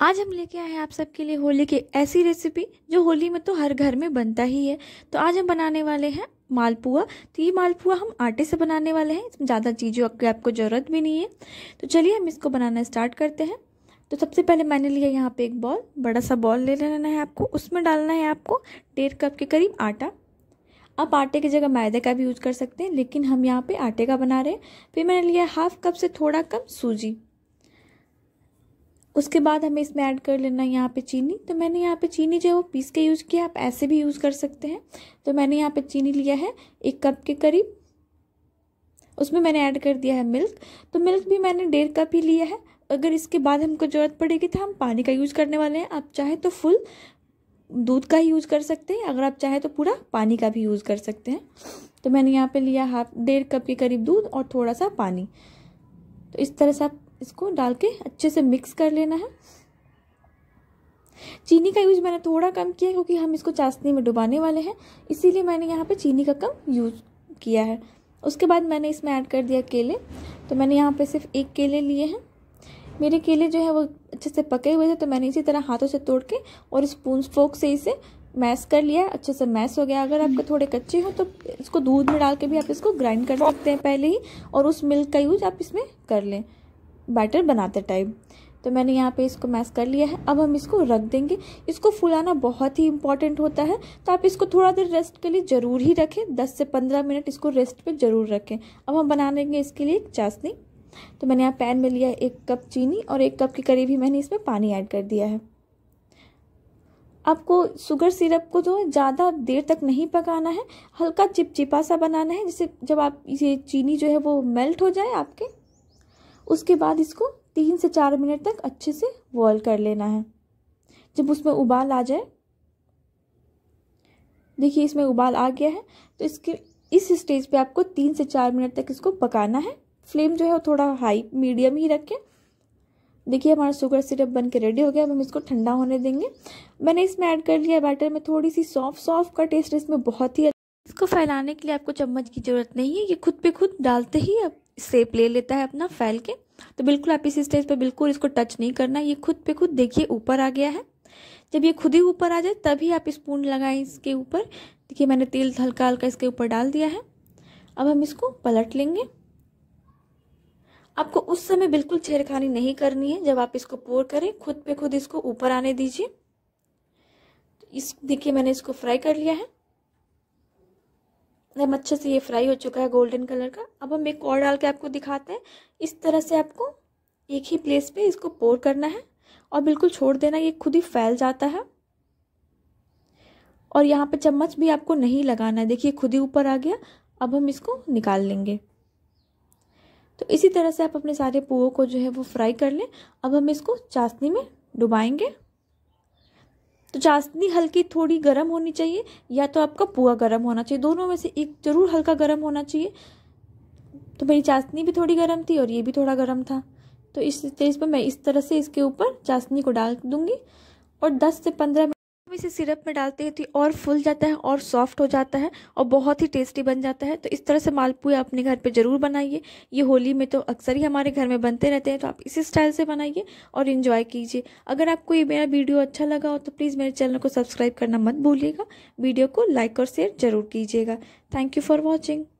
आज हम लेके आए हैं आप सबके लिए होली की ऐसी रेसिपी जो होली में तो हर घर में बनता ही है तो आज हम बनाने वाले हैं मालपुआ तो ये मालपुआ हम आटे से बनाने वाले हैं इसमें ज़्यादा चीज़ों की आपको ज़रूरत भी नहीं है तो चलिए हम इसको बनाना स्टार्ट करते हैं तो सबसे पहले मैंने लिया यहाँ पे एक बॉल बड़ा सा बॉल ले लेना है आपको उसमें डालना है आपको डेढ़ कप के करीब आटा आप आटे की जगह मैदे का भी यूज कर सकते हैं लेकिन हम यहाँ पे आटे का बना रहे हैं फिर मैंने लिया हाफ कप से थोड़ा कम सूजी उसके बाद हमें इसमें ऐड कर लेना है यहाँ पे चीनी तो मैंने यहाँ पे चीनी जो है वो पीस के यूज़ किया आप ऐसे भी यूज़ कर सकते हैं तो मैंने यहाँ पे चीनी लिया है एक कप के करीब उसमें मैंने ऐड कर दिया है मिल्क तो मिल्क भी मैंने डेढ़ कप ही लिया है अगर इसके बाद हमको ज़रूरत पड़ेगी तो हम पानी का यूज़ करने वाले हैं आप चाहे तो फुल दूध का ही यूज़ कर सकते हैं अगर आप चाहे तो पूरा पानी का भी यूज़ कर सकते हैं तो मैंने यहाँ पे लिया हाफ डेढ़ कप के करीब दूध और थोड़ा सा पानी तो इस तरह से आप इसको डाल के अच्छे से मिक्स कर लेना है चीनी का यूज़ मैंने थोड़ा कम किया क्योंकि हम इसको चाशनी में डुबाने वाले हैं इसीलिए मैंने यहाँ पे चीनी का कम यूज़ किया है उसके बाद मैंने इसमें ऐड कर दिया केले तो मैंने यहाँ पे सिर्फ एक केले लिए हैं मेरे केले जो है वो अच्छे से पके हुए थे तो मैंने इसी तरह हाथों से तोड़ के और स्पून फोक से इसे मैश कर लिया अच्छे से मैश हो गया अगर आपके थोड़े कच्चे हो तो इसको दूध में डाल के भी आप इसको ग्राइंड कर सकते हैं पहले ही और उस मिल्क का यूज़ आप इसमें कर लें बैटर बनाते टाइम तो मैंने यहाँ पे इसको मैश कर लिया है अब हम इसको रख देंगे इसको फुलाना बहुत ही इंपॉर्टेंट होता है तो आप इसको थोड़ा देर रेस्ट के लिए ज़रूर ही रखें 10 से 15 मिनट इसको रेस्ट पे ज़रूर रखें अब हम बना लेंगे इसके लिए एक चाशनी तो मैंने यहाँ पैन में लिया है एक कप चीनी और एक कप के करीब ही मैंने इसमें पानी ऐड कर दिया है आपको शुगर सिरप को जो ज़्यादा देर तक नहीं पकाना है हल्का चिपचिपा सा बनाना है जिससे जब आप ये चीनी जो है वो मेल्ट हो जाए आपके उसके बाद इसको तीन से चार मिनट तक अच्छे से बॉयल कर लेना है जब उसमें उबाल आ जाए देखिए इसमें उबाल आ गया है तो इसके इस स्टेज पे आपको तीन से चार मिनट तक इसको पकाना है फ्लेम जो है वो थोड़ा हाई मीडियम ही रखें देखिए हमारा शुगर सिरप बन के रेडी हो गया अब हम इसको ठंडा होने देंगे मैंने इसमें ऐड कर लिया बैटर में थोड़ी सी सॉफ्ट सॉफ्ट का टेस्ट इसमें बहुत ही अच्छा- इसको फैलाने के लिए आपको चम्मच की ज़रूरत नहीं है ये खुद पे खुद डालते ही आप सेप ले लेता है अपना फैल के तो बिल्कुल आप इस स्टेज पर बिल्कुल इसको टच नहीं करना ये खुद पे खुद देखिए ऊपर आ गया है जब ये खुद ही ऊपर आ जाए तभी आप स्पून लगाएं इसके ऊपर देखिए मैंने तेल हल्का हल्का इसके ऊपर डाल दिया है अब हम इसको पलट लेंगे आपको उस समय बिल्कुल छेड़खानी नहीं करनी है जब आप इसको पोर करें खुद पे खुद इसको ऊपर आने दीजिए तो इस देखिए मैंने इसको फ्राई कर लिया है एकदम अच्छे से ये फ्राई हो चुका है गोल्डन कलर का अब हम एक और डाल के आपको दिखाते हैं इस तरह से आपको एक ही प्लेस पे इसको पोर करना है और बिल्कुल छोड़ देना ये खुद ही फैल जाता है और यहाँ पे चम्मच भी आपको नहीं लगाना है देखिए खुद ही ऊपर आ गया अब हम इसको निकाल लेंगे तो इसी तरह से आप अपने सारे पुओं को जो है वो फ्राई कर लें अब हम इसको चाशनी में डुबाएंगे तो चाशनी हल्की थोड़ी गर्म होनी चाहिए या तो आपका पुआ गर्म होना चाहिए दोनों में से एक ज़रूर हल्का गर्म होना चाहिए तो मेरी चाशनी भी थोड़ी गर्म थी और ये भी थोड़ा गर्म था तो इस तेज़ तो पर मैं इस तरह से इसके ऊपर चाशनी को डाल दूँगी और 10 से 15 हम इसे सिरप में डालते हैं तो और फुल जाता है और सॉफ्ट हो जाता है और बहुत ही टेस्टी बन जाता है तो इस तरह से मालपुए अपने घर पे ज़रूर बनाइए ये होली में तो अक्सर ही हमारे घर में बनते रहते हैं तो आप इसी स्टाइल से बनाइए और इन्जॉय कीजिए अगर आपको ये मेरा वीडियो अच्छा लगा हो तो प्लीज़ मेरे चैनल को सब्सक्राइब करना मत भूलिएगा वीडियो को लाइक और शेयर ज़रूर कीजिएगा थैंक यू फॉर वॉचिंग